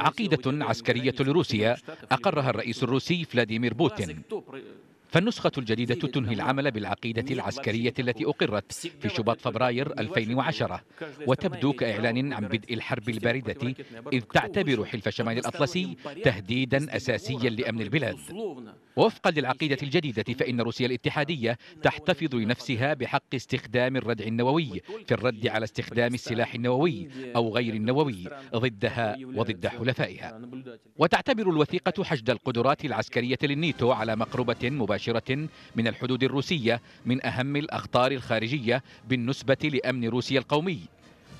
عقيدة عسكرية لروسيا أقرها الرئيس الروسي فلاديمير بوتين فالنسخة الجديدة تنهي العمل بالعقيدة العسكرية التي أقرت في شباط فبراير 2010 وتبدو كإعلان عن بدء الحرب الباردة إذ تعتبر حلف شمال الأطلسي تهديدا أساسيا لأمن البلاد وفقا للعقيدة الجديدة فإن روسيا الاتحادية تحتفظ لنفسها بحق استخدام الردع النووي في الرد على استخدام السلاح النووي أو غير النووي ضدها وضد حلفائها وتعتبر الوثيقة حشد القدرات العسكرية للنيتو على مقربة مباشرة مباشرة من الحدود الروسية من أهم الأخطار الخارجية بالنسبة لأمن روسيا القومي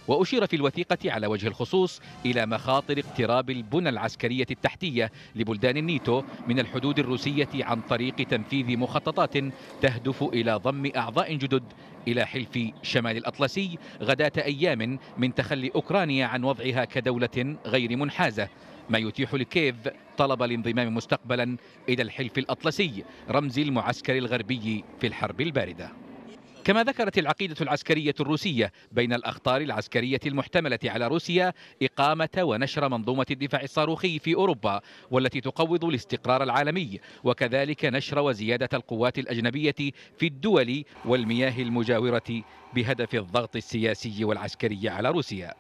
وأشير في الوثيقة على وجه الخصوص إلى مخاطر اقتراب البنى العسكرية التحتية لبلدان النيتو من الحدود الروسية عن طريق تنفيذ مخططات تهدف إلى ضم أعضاء جدد إلى حلف شمال الأطلسي غداة أيام من تخلي أوكرانيا عن وضعها كدولة غير منحازة ما يتيح لكييف طلب الانضمام مستقبلا إلى الحلف الأطلسي رمز المعسكر الغربي في الحرب الباردة كما ذكرت العقيدة العسكرية الروسية بين الأخطار العسكرية المحتملة على روسيا إقامة ونشر منظومة الدفاع الصاروخي في أوروبا والتي تقوض الاستقرار العالمي وكذلك نشر وزيادة القوات الأجنبية في الدول والمياه المجاورة بهدف الضغط السياسي والعسكري على روسيا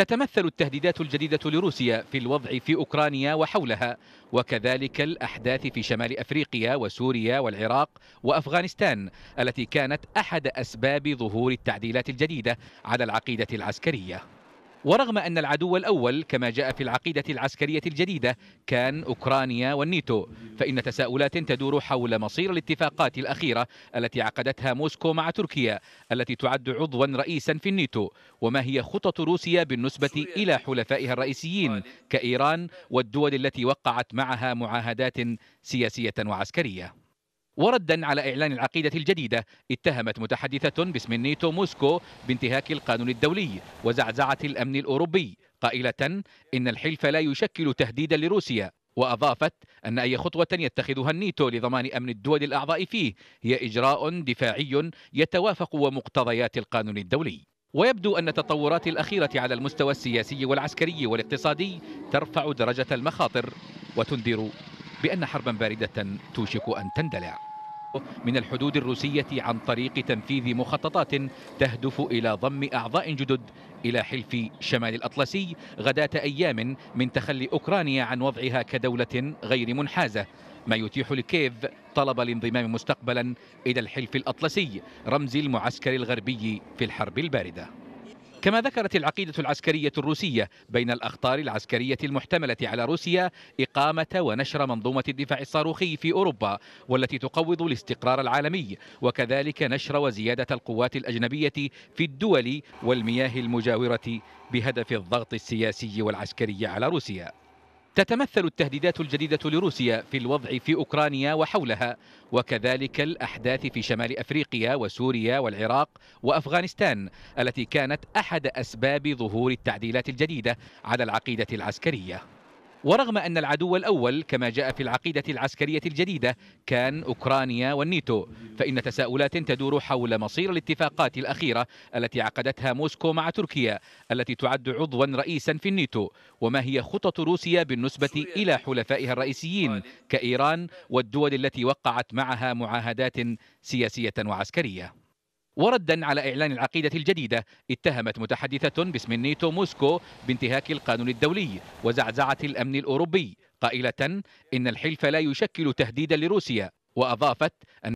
تتمثل التهديدات الجديدة لروسيا في الوضع في أوكرانيا وحولها وكذلك الأحداث في شمال أفريقيا وسوريا والعراق وأفغانستان التي كانت أحد أسباب ظهور التعديلات الجديدة على العقيدة العسكرية ورغم أن العدو الأول كما جاء في العقيدة العسكرية الجديدة كان أوكرانيا والنيتو فإن تساؤلات تدور حول مصير الاتفاقات الأخيرة التي عقدتها موسكو مع تركيا التي تعد عضوا رئيسا في النيتو وما هي خطط روسيا بالنسبة إلى حلفائها الرئيسيين كإيران والدول التي وقعت معها معاهدات سياسية وعسكرية وردا على إعلان العقيدة الجديدة اتهمت متحدثة باسم النيتو موسكو بانتهاك القانون الدولي وزعزعة الأمن الأوروبي قائلة إن الحلف لا يشكل تهديدا لروسيا وأضافت أن أي خطوة يتخذها النيتو لضمان أمن الدول الأعضاء فيه هي إجراء دفاعي يتوافق ومقتضيات القانون الدولي ويبدو أن التطورات الأخيرة على المستوى السياسي والعسكري والاقتصادي ترفع درجة المخاطر وتنذر بأن حربا باردة توشك أن تندلع من الحدود الروسية عن طريق تنفيذ مخططات تهدف إلى ضم أعضاء جدد إلى حلف شمال الأطلسي غداة أيام من تخلي أوكرانيا عن وضعها كدولة غير منحازة ما يتيح لكييف طلب الانضمام مستقبلا إلى الحلف الأطلسي رمز المعسكر الغربي في الحرب الباردة كما ذكرت العقيدة العسكرية الروسية بين الأخطار العسكرية المحتملة على روسيا إقامة ونشر منظومة الدفاع الصاروخي في أوروبا والتي تقوض الاستقرار العالمي وكذلك نشر وزيادة القوات الأجنبية في الدول والمياه المجاورة بهدف الضغط السياسي والعسكري على روسيا تتمثل التهديدات الجديدة لروسيا في الوضع في أوكرانيا وحولها وكذلك الأحداث في شمال أفريقيا وسوريا والعراق وأفغانستان التي كانت أحد أسباب ظهور التعديلات الجديدة على العقيدة العسكرية ورغم أن العدو الأول كما جاء في العقيدة العسكرية الجديدة كان أوكرانيا والنيتو فإن تساؤلات تدور حول مصير الاتفاقات الأخيرة التي عقدتها موسكو مع تركيا التي تعد عضوا رئيسا في النيتو وما هي خطط روسيا بالنسبة إلى حلفائها الرئيسيين كإيران والدول التي وقعت معها معاهدات سياسية وعسكرية وردا على إعلان العقيدة الجديدة اتهمت متحدثة باسم النيتو موسكو بانتهاك القانون الدولي وزعزعة الأمن الأوروبي قائلة إن الحلف لا يشكل تهديدا لروسيا وأضافت أن